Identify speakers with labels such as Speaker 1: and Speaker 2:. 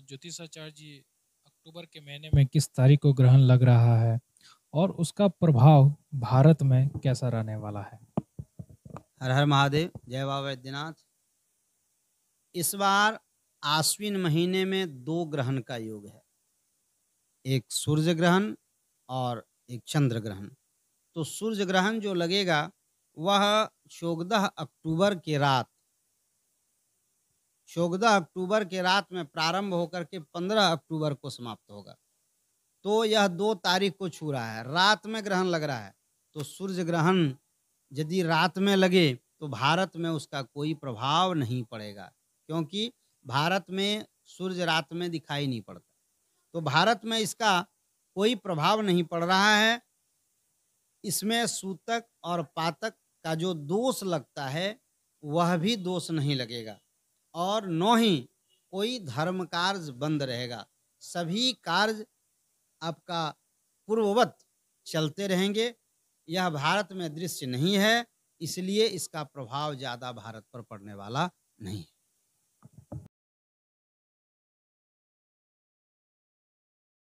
Speaker 1: और ज्योतिषाचार्य जी अक्टूबर के महीने में किस तारीख को ग्रहण लग रहा है और उसका प्रभाव भारत में कैसा रहने वाला है हर हर
Speaker 2: महादेव जय बाबा वैद्यनाथ इस बार आश्विन महीने में दो ग्रहण का योग है एक सूर्य ग्रहण और एक चंद्र ग्रहण तो सूर्य ग्रहण जो लगेगा वह चौदह अक्टूबर के रात चौदह अक्टूबर के रात में प्रारंभ होकर के पंद्रह अक्टूबर को समाप्त होगा तो यह दो तारीख को छू रहा है रात में ग्रहण लग रहा है तो सूर्य ग्रहण यदि रात में लगे तो भारत में उसका कोई प्रभाव नहीं पड़ेगा क्योंकि भारत में सूर्य रात में दिखाई नहीं पड़ता तो भारत में इसका कोई प्रभाव नहीं पड़ रहा है इसमें सूतक और पातक का जो दोष लगता है वह भी दोष नहीं लगेगा और न ही कोई धर्म कार्य बंद रहेगा सभी कार्य आपका पूर्ववत चलते रहेंगे यह भारत में दृश्य नहीं है इसलिए इसका प्रभाव ज़्यादा भारत पर पड़ने वाला नहीं है